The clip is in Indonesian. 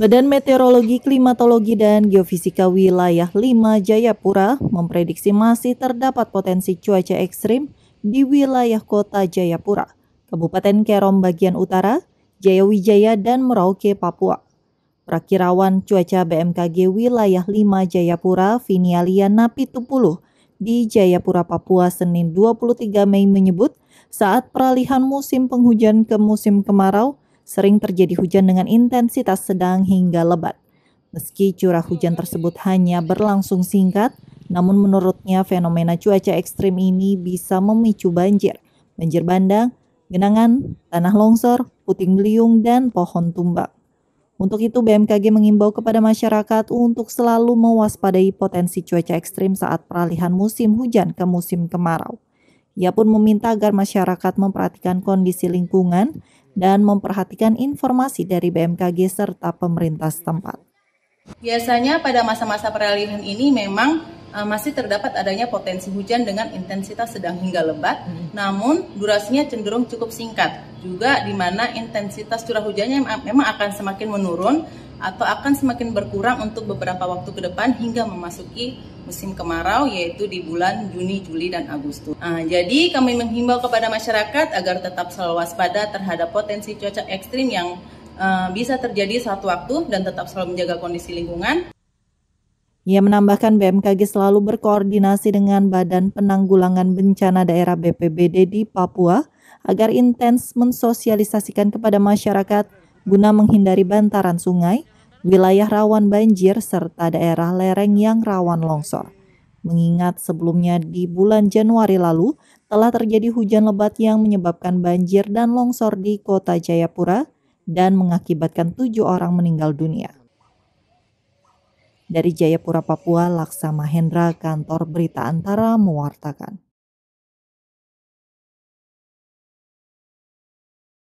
Badan Meteorologi, Klimatologi, dan Geofisika Wilayah 5 Jayapura memprediksi masih terdapat potensi cuaca ekstrim di wilayah kota Jayapura, Kabupaten Kerom bagian utara, Jayawijaya, dan Merauke, Papua. Perakirawan cuaca BMKG Wilayah 5 Jayapura, Vinialia Tupuluh, di Jayapura, Papua, Senin 23 Mei menyebut, saat peralihan musim penghujan ke musim kemarau, sering terjadi hujan dengan intensitas sedang hingga lebat. Meski curah hujan tersebut hanya berlangsung singkat, namun menurutnya fenomena cuaca ekstrim ini bisa memicu banjir, banjir bandang, genangan, tanah longsor, puting beliung, dan pohon tumbang. Untuk itu, BMKG mengimbau kepada masyarakat untuk selalu mewaspadai potensi cuaca ekstrim saat peralihan musim hujan ke musim kemarau. Ia pun meminta agar masyarakat memperhatikan kondisi lingkungan dan memperhatikan informasi dari BMKG serta pemerintah setempat. Biasanya pada masa-masa peralihan ini memang uh, masih terdapat adanya potensi hujan dengan intensitas sedang hingga lebat, hmm. namun durasinya cenderung cukup singkat. Juga di mana intensitas curah hujannya memang akan semakin menurun atau akan semakin berkurang untuk beberapa waktu ke depan hingga memasuki musim kemarau yaitu di bulan Juni, Juli, dan Agustus. Nah, jadi kami menghimbau kepada masyarakat agar tetap selalu waspada terhadap potensi cuaca ekstrim yang uh, bisa terjadi satu waktu dan tetap selalu menjaga kondisi lingkungan. Ia menambahkan BMKG selalu berkoordinasi dengan Badan Penanggulangan Bencana Daerah BPBD di Papua agar intens mensosialisasikan kepada masyarakat guna menghindari bantaran sungai, wilayah rawan banjir, serta daerah lereng yang rawan longsor. Mengingat sebelumnya di bulan Januari lalu telah terjadi hujan lebat yang menyebabkan banjir dan longsor di kota Jayapura dan mengakibatkan tujuh orang meninggal dunia. Dari Jayapura, Papua, Laksa Mahendra, kantor berita antara mewartakan.